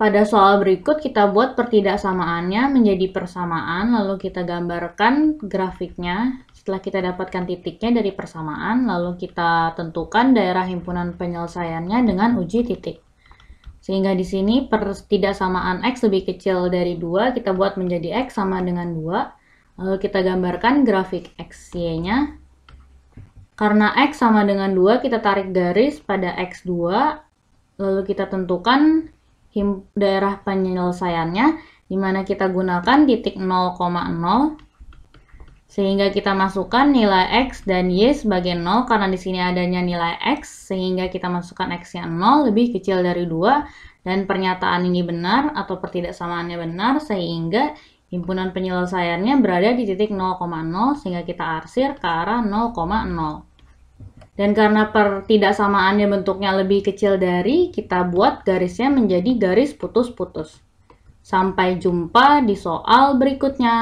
Pada soal berikut kita buat pertidaksamaannya menjadi persamaan, lalu kita gambarkan grafiknya. Setelah kita dapatkan titiknya dari persamaan, lalu kita tentukan daerah himpunan penyelesaiannya dengan uji titik. Sehingga di sini pertidaksamaan X lebih kecil dari 2, kita buat menjadi X sama dengan 2. Lalu kita gambarkan grafik XY-nya. Karena X sama dengan 2, kita tarik garis pada X2. Lalu kita tentukan daerah penyelesaiannya di mana kita gunakan titik 0,0 sehingga kita masukkan nilai X dan Y sebagai 0 karena di sini adanya nilai X sehingga kita masukkan X yang 0 lebih kecil dari 2 dan pernyataan ini benar atau pertidaksamaannya benar sehingga himpunan penyelesaiannya berada di titik 0,0 sehingga kita arsir ke arah 0,0. Dan karena pertidaksamaannya bentuknya lebih kecil dari, kita buat garisnya menjadi garis putus-putus. Sampai jumpa di soal berikutnya.